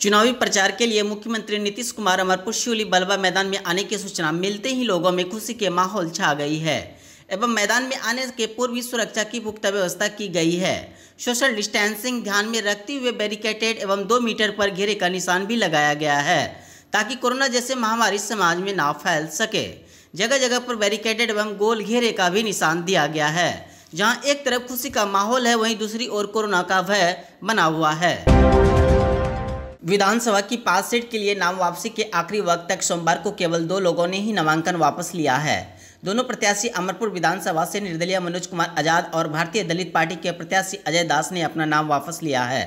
चुनावी प्रचार के लिए मुख्यमंत्री नीतीश कुमार अमरपुर शिवली बलवा मैदान में आने की सूचना मिलते ही लोगों में खुशी के माहौल छा गई है एवं मैदान में आने के पूर्व भी सुरक्षा की पुख्ता व्यवस्था की गई है सोशल डिस्टेंसिंग ध्यान में रखते हुए बैरिकेटेड एवं दो मीटर पर घेरे का निशान भी लगाया गया है ताकि कोरोना जैसे महामारी समाज में ना फैल सके जगह जगह पर बैरिकेटेड एवं गोल घेरे का भी निशान दिया गया है जहां एक तरफ खुशी का माहौल है वहीं दूसरी ओर कोरोना का भय बना हुआ है विधानसभा की पांच सीट के लिए नाम वापसी के आखिरी वक्त तक सोमवार को केवल दो लोगों ने ही नामांकन वापस लिया है दोनों प्रत्याशी अमरपुर विधानसभा से निर्दलीय मनोज कुमार आजाद और भारतीय दलित पार्टी के प्रत्याशी अजय दास ने अपना नाम वापस लिया है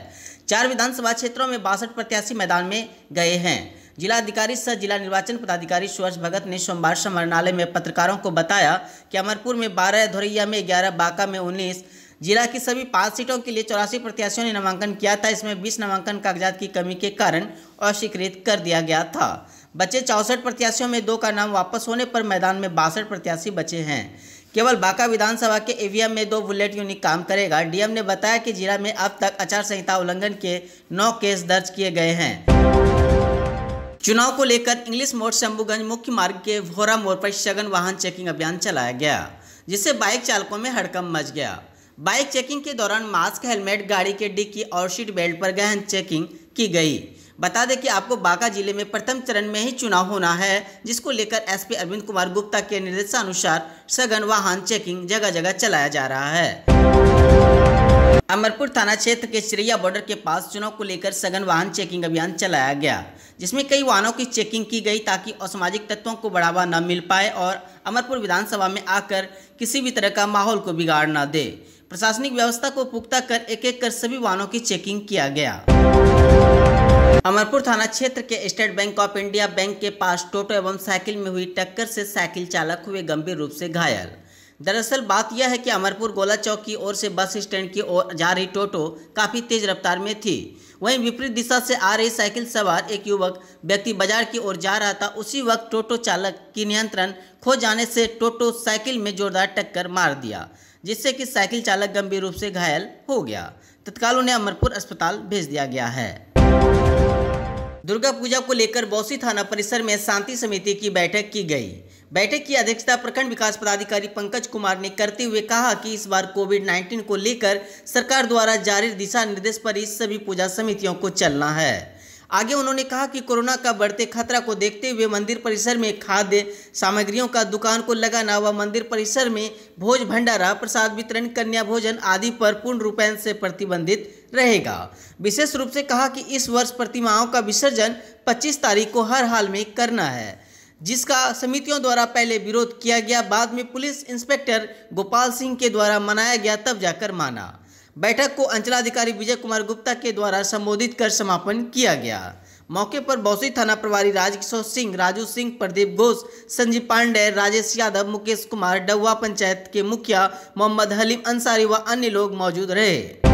चार विधानसभा क्षेत्रों में बासठ प्रत्याशी मैदान में गए हैं जिलाधिकारी सह जिला निर्वाचन पदाधिकारी सुरेश भगत ने सोमवार समरणालय में पत्रकारों को बताया कि अमरपुर में बारह धोरैया में ग्यारह बांका में उन्नीस जिला की सभी पांच सीटों के लिए चौरासी प्रत्याशियों ने नामांकन किया था इसमें बीस नामांकन कागजात की कमी के कारण अस्वीकृत कर दिया गया था बचे चौंसठ प्रत्याशियों में दो का नाम वापस होने पर मैदान में बासठ प्रत्याशी बचे हैं केवल बांका विधानसभा के ईवीएम में दो बुलेट यूनिट काम करेगा डीएम ने बताया कि जिला में अब तक आचार संहिता उल्लंघन के नौ केस दर्ज किए गए हैं चुनाव को लेकर इंग्लिश मोड़ शंभुगंज मुख्य मार्ग के भोरा मोड़ पर सघन वाहन चेकिंग अभियान चलाया गया जिससे बाइक चालकों में हड़कम मच गया बाइक चेकिंग के दौरान मास्क हेलमेट गाड़ी के डिक्की और सीट बेल्ट पर गहन चेकिंग की गई बता दें कि आपको बांका जिले में प्रथम चरण में ही चुनाव होना है जिसको लेकर एसपी अरविंद कुमार गुप्ता के निर्देशानुसार सघन वाहन चेकिंग जगह जगह चलाया जा रहा है अमरपुर थाना क्षेत्र के चिड़िया बॉर्डर के पास चुनाव को लेकर सघन वाहन चेकिंग अभियान चलाया गया जिसमें कई वाहनों की चेकिंग की गई ताकि असामाजिक तत्वों को बढ़ावा न मिल पाए और अमरपुर विधानसभा में आकर किसी भी तरह का माहौल को बिगाड़ न दे प्रशासनिक व्यवस्था को पुख्ता कर एक एक कर सभी वाहनों की चेकिंग किया गया अमरपुर थाना क्षेत्र के state bank of India bank के पास टोटो एवं साइकिल में हुई टक्कर से साइकिल चालक हुए गंभीर रूप से घायल दरअसल बात यह है कि अमरपुर गोला चौक की ओर से बस स्टैंड की ओर जा रही टोटो काफ़ी तेज रफ्तार में थी वहीं विपरीत दिशा से आ रही साइकिल सवार एक युवक व्यक्ति बाजार की ओर जा रहा था उसी वक्त टोटो चालक की नियंत्रण खो जाने से टोटो साइकिल में जोरदार टक्कर मार दिया जिससे कि साइकिल चालक गंभीर रूप से घायल हो गया तत्काल उन्हें अमरपुर अस्पताल भेज दिया गया है दुर्गा पूजा को लेकर बौसी थाना परिसर में शांति समिति की बैठक की गई बैठक की अध्यक्षता प्रखंड विकास पदाधिकारी पंकज कुमार ने करते हुए कहा कि इस बार कोविड 19 को लेकर सरकार द्वारा जारी दिशा निर्देश पर इस सभी पूजा समितियों को चलना है आगे उन्होंने कहा कि कोरोना का बढ़ते खतरा को देखते हुए मंदिर परिसर में खाद्य सामग्रियों का दुकान को लगाना व मंदिर परिसर में भोज भंडारा प्रसाद वितरण कन्या भोजन आदि पर पूर्ण रूपेण से प्रतिबंधित रहेगा विशेष रूप से कहा कि इस वर्ष प्रतिमाओं का विसर्जन 25 तारीख को हर हाल में करना है जिसका समितियों द्वारा पहले विरोध किया गया बाद में पुलिस इंस्पेक्टर गोपाल सिंह के द्वारा मनाया गया तब जाकर माना बैठक को अंचलाधिकारी विजय कुमार गुप्ता के द्वारा संबोधित कर समापन किया गया मौके पर बौसी थाना प्रभारी राजकिशोर सिंह राजू सिंह प्रदीप घोष संजीव पांडे राजेश यादव मुकेश कुमार डवा पंचायत के मुखिया मोहम्मद हलीम अंसारी व अन्य लोग मौजूद रहे